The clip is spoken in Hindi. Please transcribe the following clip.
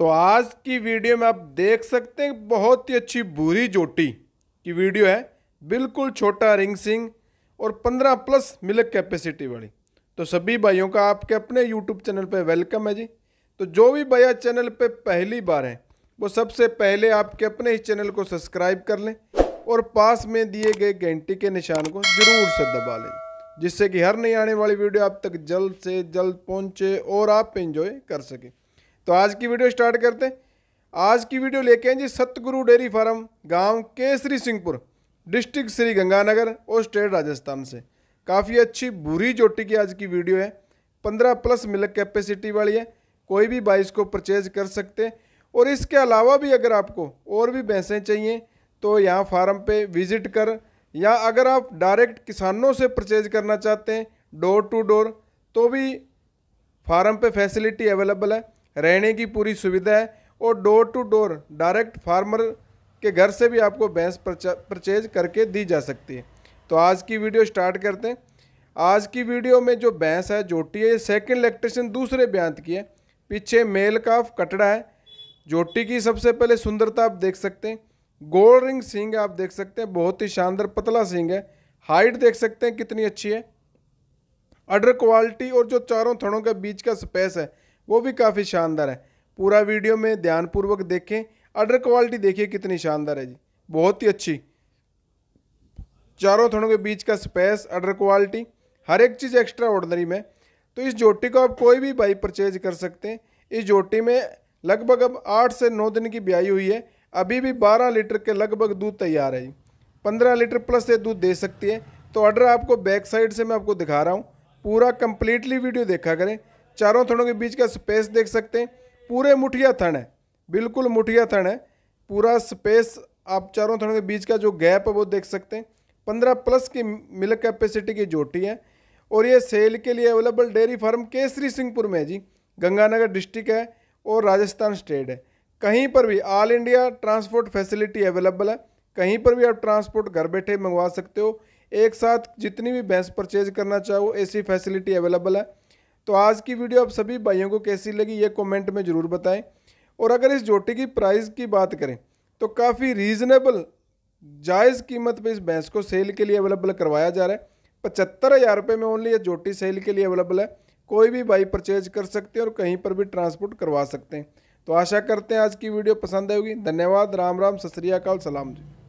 तो आज की वीडियो में आप देख सकते हैं बहुत ही अच्छी भूरी जोटी की वीडियो है बिल्कुल छोटा रिंग सिंग और 15 प्लस मिल्क कैपेसिटी वाली तो सभी भाइयों का आपके अपने यूट्यूब चैनल पर वेलकम है जी तो जो भी भैया चैनल पर पहली बार हैं वो सबसे पहले आपके अपने इस चैनल को सब्सक्राइब कर लें और पास में दिए गए घंटी के निशान को ज़रूर से दबा लें जिससे कि हर नई आने वाली वीडियो आप तक जल्द से जल्द पहुंचे और आप इंजॉय कर सकें तो आज की वीडियो स्टार्ट करते हैं आज की वीडियो लेके हैं जी सतगुरु डेयरी फार्म गांव केसरी सिंहपुर डिस्ट्रिक्ट श्री गंगानगर और स्टेट राजस्थान से काफ़ी अच्छी बुरी चोटी की आज की वीडियो है पंद्रह प्लस मिल्क कैपेसिटी वाली है कोई भी बाइस को परचेज कर सकते हैं और इसके अलावा भी अगर आपको और भी भैंसें चाहिए तो यहाँ फार्म पर विज़िट कर या अगर आप डायरेक्ट किसानों से परचेज करना चाहते हैं डोर टू डोर तो भी फार्म पे फैसिलिटी अवेलेबल है रहने की पूरी सुविधा है और door to door direct farmer के घर से भी आपको भैंस परचेज करके दी जा सकती है तो आज की वीडियो स्टार्ट करते हैं आज की वीडियो में जो भैंस है जोटी है ये सेकेंड लैक्टेशन दूसरे ब्यांत की है पीछे मेल काफ कटड़ा है जोटी की सबसे पहले सुंदरता आप देख सकते हैं गोल्ड रिंग सींग आप देख सकते हैं बहुत ही शानदार पतला सींग है हाइट देख सकते हैं कितनी अच्छी है अडर क्वालिटी और जो चारों थड़ों के बीच का स्पेस है वो भी काफ़ी शानदार है पूरा वीडियो में ध्यानपूर्वक देखें अडर क्वालिटी देखिए कितनी शानदार है जी बहुत ही अच्छी चारों थड़ों के बीच का स्पेस अडर क्वालिटी हर एक चीज़ एक्स्ट्रा ऑर्डनरी में तो इस जोटी को आप कोई भी बाई परचेज कर सकते हैं इस जोटी में लगभग अब आठ से नौ दिन की ब्याई हुई है अभी भी बारह लीटर के लगभग दूध तैयार है जी पंद्रह लीटर प्लस ये दूध दे सकती है तो ऑर्डर आपको बैक साइड से मैं आपको दिखा रहा हूँ पूरा कम्प्लीटली वीडियो देखा करें चारों थड़ों के बीच का स्पेस देख सकते हैं पूरे मुठिया थन है बिल्कुल मुठिया थन है पूरा स्पेस आप चारों थड़ों के बीच का जो गैप है वो देख सकते हैं पंद्रह प्लस की मिल्क कैपेसिटी की जोटी है और ये सेल के लिए available dairy farm Kesri Singhpur में है जी गंगानगर डिस्ट्रिक्ट है और राजस्थान स्टेट है कहीं पर भी all India transport facility available है कहीं पर भी आप ट्रांसपोर्ट घर बैठे मंगवा सकते हो एक साथ जितनी भी भैंस परचेज करना चाहो ऐसी फैसिलिटी अवेलेबल है तो आज की वीडियो आप सभी भाइयों को कैसी लगी ये कमेंट में ज़रूर बताएं और अगर इस जोटी की प्राइस की बात करें तो काफ़ी रीज़नेबल जायज़ कीमत पे इस भैंस को सेल के लिए अवेलेबल करवाया जा रहा है पचहत्तर हज़ार रुपये में ओनली ये जोटी सेल के लिए अवेलेबल है कोई भी भाई परचेज कर सकते हैं और कहीं पर भी ट्रांसपोर्ट करवा सकते हैं तो आशा करते हैं आज की वीडियो पसंद आएगी धन्यवाद राम राम सत सलाम जी